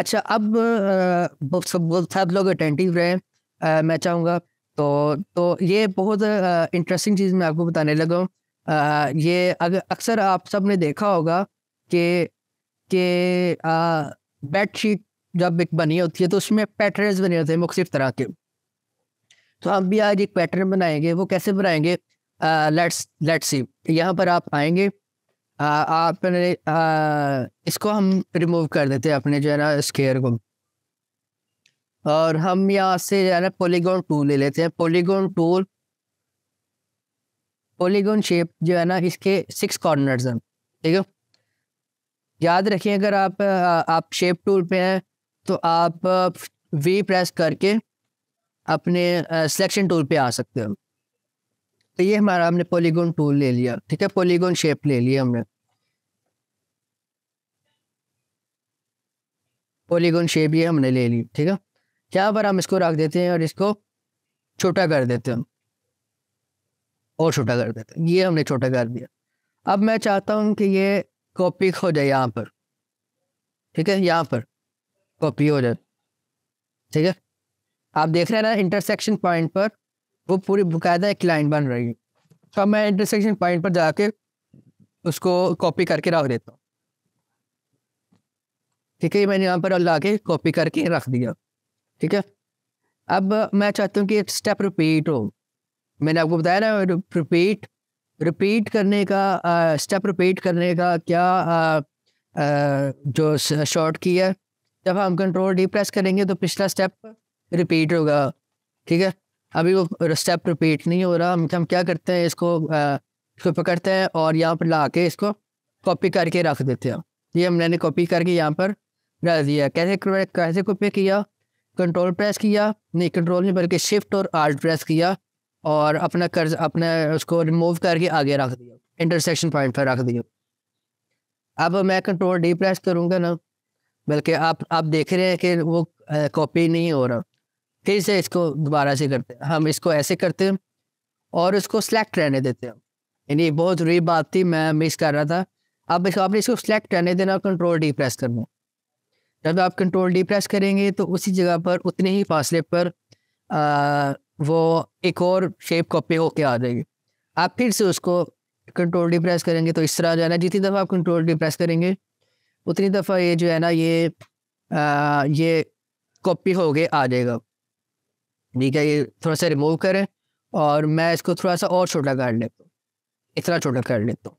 अच्छा अब सब सब लोग अटेंटिव रहे आ, मैं चाहूँगा तो तो ये बहुत इंटरेस्टिंग चीज़ मैं आपको बताने लगा हूँ ये अगर अक्सर आप सब ने देखा होगा कि कि शीट जब एक बनी होती है तो उसमें पैटर्न्स बने होते हैं मुख्तफ तरह के तो हम भी आज एक पैटर्न बनाएंगे वो कैसे बनाएंगे लेट्स लेट्स सी यहाँ पर आप आएंगे आपने आ, इसको हम रिमूव कर देते हैं अपने जो है ना स्केयर को और हम यहाँ से जो है ना पोलीगोन टूल ले लेते हैं पोलीगोन टूल पोलीगोन शेप जो है ना इसके सिक्स कॉर्नर्स हैं ठीक है याद रखिए अगर आप आप शेप टूल पे हैं तो आप वी प्रेस करके अपने सिलेक्शन टूल पे आ सकते हो तो ये हमारा हमने पोलीगोन टूल ले लिया ठीक है पोलीगोन शेप ले लिया हमने पोलीगोन शेप ये हमने ले ली ठीक है क्या पर हम इसको रख देते हैं और इसको छोटा कर देते हैं और छोटा कर देते हैं ये हमने छोटा कर दिया अब मैं चाहता हूँ कि ये कॉपी हो जाए यहाँ पर ठीक है यहाँ पर कॉपी हो जाए ठीक है आप देख रहे हैं ना इंटरसेक्शन पॉइंट पर वो पूरी बकायदा एक लाइन बन रही है तो मैं इंटरसेक्शन पॉइंट पर जाके उसको कॉपी करके रख देता हूँ ठीक है मैंने यहाँ पर ला के कॉपी करके रख दिया ठीक है अब मैं चाहता हूँ कि स्टेप रिपीट हो मैंने आपको बताया ना रिपीट रिपीट करने का स्टेप रिपीट करने का क्या आ, आ, जो शॉर्ट की है जब हम कंट्रोल डी प्रेस करेंगे तो पिछला स्टेप रिपीट होगा ठीक है अभी वो स्टेप रिपीट नहीं हो रहा हम हम क्या करते हैं इसको इसको पकड़ते हैं और यहाँ पर ला के इसको कॉपी करके रख देते हैं ये हम मैंने कॉपी करके यहाँ पर रख दिया कैसे कैसे कॉपी किया कंट्रोल प्रेस किया नहीं कंट्रोल नहीं बल्कि शिफ्ट और आर्ट प्रेस किया और अपना कर्ज अपने उसको रिमूव करके आगे रख दिया इंटरसेक्शन पॉइंट पर रख दिया अब मैं कंट्रोल डी प्रेस करूँगा ना बल्कि आप आप देख रहे हैं कि वो कॉपी नहीं हो रहा फिर से इसको दोबारा से करते हैं हम इसको ऐसे करते हैं और इसको सेलेक्ट रहने देते हैं यानी बहुत जरूरी बात थी मैं मिस कर रहा था अब इसको आपने इसको सेलेक्ट रहने देना और कंट्रोल डी प्रेस करना जब आप कंट्रोल डी प्रेस करेंगे तो उसी जगह पर उतने ही फासले पर आ, वो एक और शेप कॉपी होके आ जाएगी आप फिर से उसको कंट्रोल डी प्रेस करेंगे तो इस तरह जो है ना जितनी दफ़ा आप कंट्रोल डी प्रेस करेंगे उतनी दफ़ा ये जो है ना ये आ, ये कॉपी हो गए आ जाएगा ठीक है ये थोड़ा सा रिमूव करें और मैं इसको थोड़ा सा और छोटा कर लेता हूँ इतना छोटा कर लेता हूँ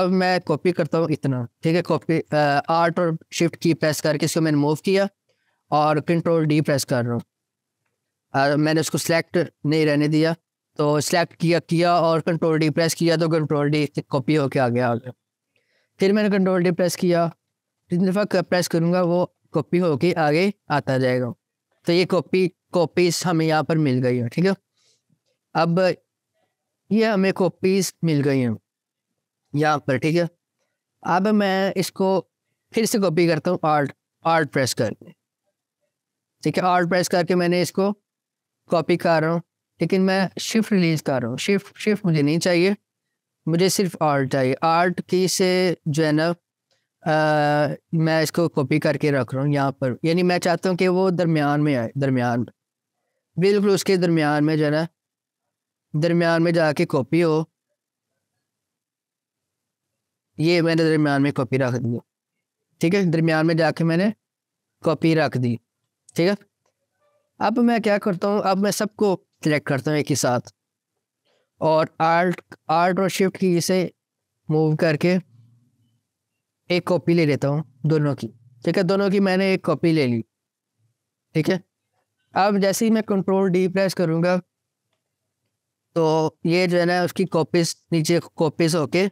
अब मैं कॉपी करता हूँ इतना ठीक है कॉपी आर्ट और शिफ्ट की प्रेस करके इसको मैंने मूव किया और कंट्रोल डी प्रेस कर रहा हूँ मैंने उसको सेलेक्ट नहीं रहने दिया तो सेलेक्ट किया किया और कंट्रोल डी प्रेस किया तो कंट्रोल डी कॉपी होके आ गया आगे फिर मैंने कंट्रोल डी प्रेस किया जितनी दफ़ा प्रेस करूँगा वो कॉपी होके आगे आता जाएगा तो ये कॉपी कॉपीज हमें यहाँ पर मिल गई है ठीक है अब ये हमें कॉपीज मिल गई हैं यहाँ पर ठीक है अब मैं इसको फिर से कॉपी करता हूँ आर्ट आर्ट प्रेस करके ठीक है आर्ट प्रेस करके मैंने इसको कॉपी कर रहा हूँ लेकिन मैं शिफ्ट रिलीज कर रहा हूँ शिफ्ट शिफ्ट मुझे नहीं चाहिए मुझे सिर्फ आर्ट चाहिए आर्ट की से जो है ना आ, मैं इसको कॉपी करके रख रहा हूँ यहाँ पर यानी मैं चाहता हूँ कि वो दरमियान में आए दरमियान बिल्कुल उसके दरमियान में जो है ना दरमियान में जाके कॉपी हो ये मैंने दरमियान में कॉपी रख दी ठीक है दरमियान में जाके मैंने कॉपी रख दी ठीक है अब मैं क्या करता हूँ अब मैं सबको सिलेक्ट करता हूँ एक ही साथ और आर्ट आर्ट और शिफ्ट की इसे मूव करके एक कॉपी ले लेता हूँ दोनों की ठीक है दोनों की मैंने एक कॉपी ले ली ठीक है अब जैसे ही मैं कंट्रोल डी प्रेस करूँगा तो ये जो है ना उसकी कॉपीज नीचे कॉपीज होके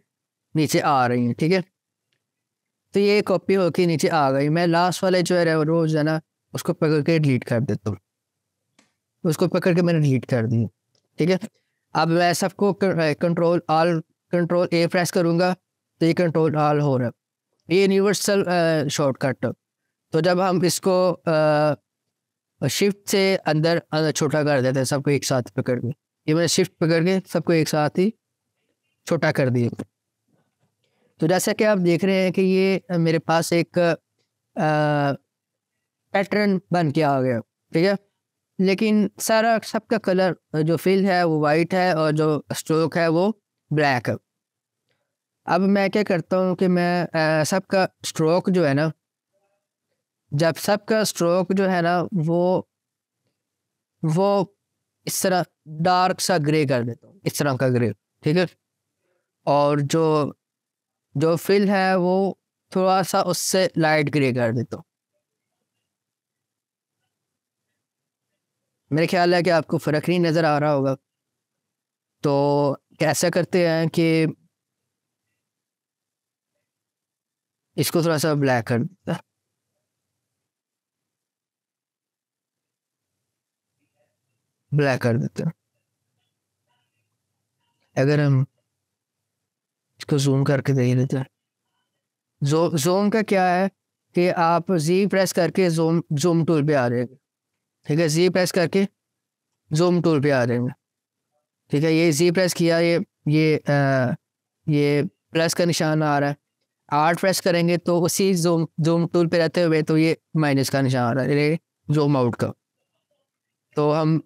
नीचे आ रही हैं ठीक है थीके? तो ये कॉपी होके नीचे आ गई मैं लास्ट वाले जो है रोज है ना उसको पकड़ के डिलीट कर देता हूँ उसको पकड़ के मैंने डिलीट कर दी ठीक है अब मैं सबको control all control A press करूँगा तो ये कंट्रोल आल हो रहा है ये यूनिवर्सल शॉर्टकट uh, तो जब हम इसको शिफ्ट uh, से अंदर uh, छोटा कर देते हैं सबको एक साथ पकड़ के ये मैंने शिफ्ट पकड़ के सबको एक साथ ही छोटा कर दिए तो जैसा कि आप देख रहे हैं कि ये मेरे पास एक पैटर्न बन के आ गया ठीक है लेकिन सारा सबका कलर जो फिल है वो वाइट है और जो स्ट्रोक है वो ब्लैक है अब मैं क्या करता हूँ कि मैं सबका स्ट्रोक जो है ना जब सबका स्ट्रोक जो है ना वो वो इस तरह डार्क सा ग्रे कर देता हूँ इस तरह का ग्रे ठीक है और जो जो फिल है वो थोड़ा सा उससे लाइट ग्रे कर देता हूँ मेरे ख्याल है कि आपको फ़र्क नहीं नज़र आ रहा होगा तो कैसा करते हैं कि इसको थोड़ा सा ब्लैक कर देता ब्लैक कर देते हैं अगर हम इसको जूम करके देख लेते हैं जो, जूम का क्या है कि आप जी प्रेस करके जूम जूम टूल पे आ रहे हैं ठीक है जी प्रेस करके जूम टूल पे आ रहे हैं ठीक है ये जी प्रेस किया ये ये आ, ये प्लस का निशान आ रहा है आर प्रेस करेंगे तो उसी जूम जूम टूल पे रहते हुए तो ये माइनस का निशान आ रहा है जूम आउट का तो हम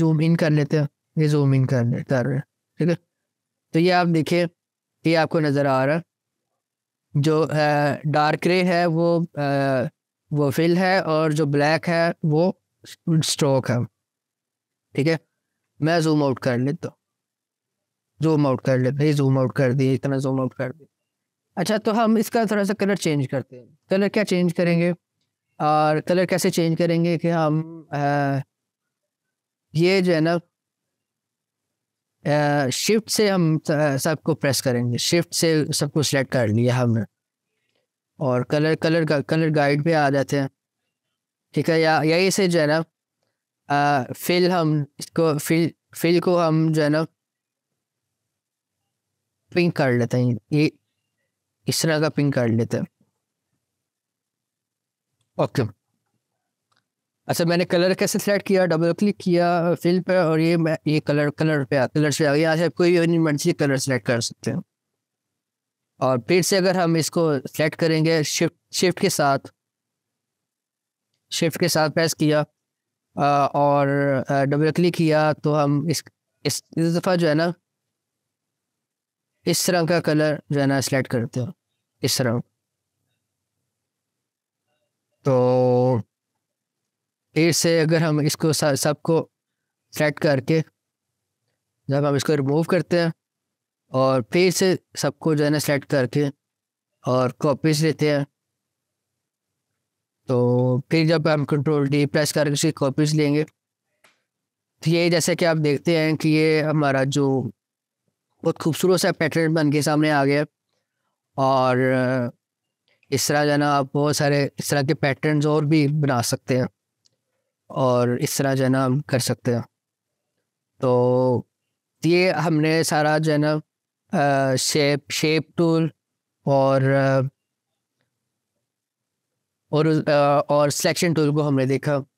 जूम इन कर लेते हैं ये जूम इन कर कर रहे ठीक है तो ये आप देखिए ये आपको नज़र आ रहा है जो डार्क ग्रे है वो आ, वो फिल है और जो ब्लैक है वो स्ट्रोक है ठीक है मैं जूम आउट कर लेता तो जूम आउट कर लेता ये जूम आउट कर दिए इतना जूम आउट कर दिया अच्छा तो हम इसका थोड़ा सा कलर चेंज करते हैं कलर क्या चेंज करेंगे और कलर कैसे चेंज करेंगे कि हम आ, ये जो है ना शिफ्ट से हम सबको प्रेस करेंगे शिफ्ट से सबको सेलेक्ट कर लिया हमने और कलर कलर कलर गाइड पे आ जाते हैं ठीक है या यही से जो है ना फिल हम इसको फिल फिल को हम जो है ना पिंक कर लेते हैं ये इस तरह का पिंग काट लेते हैं ओके अच्छा मैंने कलर कैसे सेलेक्ट किया डबल क्लिक किया फिल पे और ये मैं ये कलर कलर पे कलर से आ गया आप अच्छा, कोई भी मर्जी कलर सेलेक्ट कर सकते हैं और फिर से अगर हम इसको सेलेक्ट करेंगे शिफ्ट शिफ्ट के साथ शिफ्ट के साथ प्रेस किया और डबल क्लिक किया तो हम इस इस, इस दफ़ा जो है ना इस तरह का कलर जो है ना सेलेक्ट करते हो इस तरह तो फिर से अगर हम इसको सबको सेलेक्ट करके जब हम इसको रिमूव करते हैं और फिर से सबको जो है ना सेलेक्ट करके और कॉपीज लेते हैं तो फिर जब हम कंट्रोल डी प्रेस करके उसकी कॉपीज लेंगे तो ये जैसे कि आप देखते हैं कि ये हमारा जो बहुत खूबसूरत सा पैटर्न बन के सामने आ गया और इस तरह जो ना आप बहुत सारे इस तरह के पैटर्न्स और भी बना सकते हैं और इस तरह जो ना कर सकते हैं तो ये हमने सारा जो है ना शेप शेप टूल और और और सिलेक्शन टूल को हमने देखा